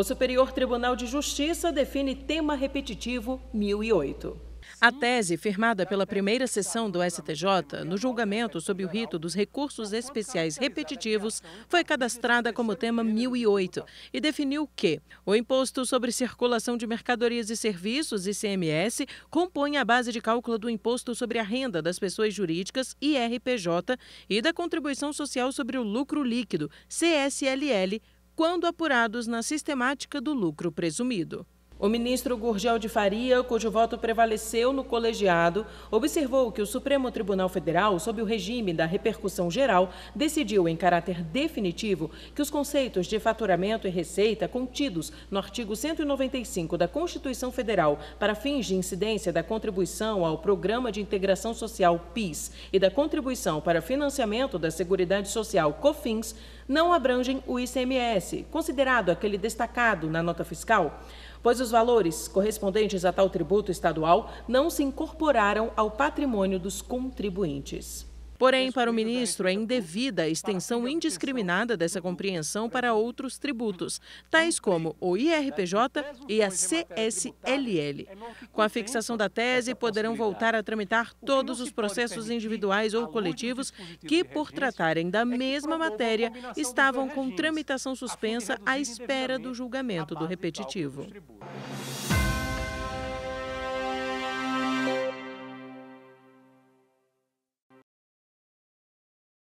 O Superior Tribunal de Justiça define tema repetitivo 1008. A tese, firmada pela primeira sessão do STJ, no julgamento sob o rito dos recursos especiais repetitivos, foi cadastrada como tema 1008 e definiu que o Imposto sobre Circulação de Mercadorias e Serviços, ICMS, compõe a base de cálculo do Imposto sobre a Renda das Pessoas Jurídicas, IRPJ, e da Contribuição Social sobre o Lucro Líquido, CSLL, quando apurados na sistemática do lucro presumido. O ministro Gurgel de Faria, cujo voto prevaleceu no colegiado, observou que o Supremo Tribunal Federal, sob o regime da repercussão geral, decidiu em caráter definitivo que os conceitos de faturamento e receita contidos no artigo 195 da Constituição Federal para fins de incidência da contribuição ao Programa de Integração Social PIS e da contribuição para financiamento da Seguridade Social COFINS não abrangem o ICMS, considerado aquele destacado na nota fiscal, pois os valores correspondentes a tal tributo estadual não se incorporaram ao patrimônio dos contribuintes. Porém, para o ministro, é indevida a extensão indiscriminada dessa compreensão para outros tributos, tais como o IRPJ e a CSLL. É com a fixação da tese, poderão voltar a tramitar todos os processos individuais ou coletivos que, por tratarem da é mesma matéria, estavam com tramitação suspensa à espera do julgamento do repetitivo.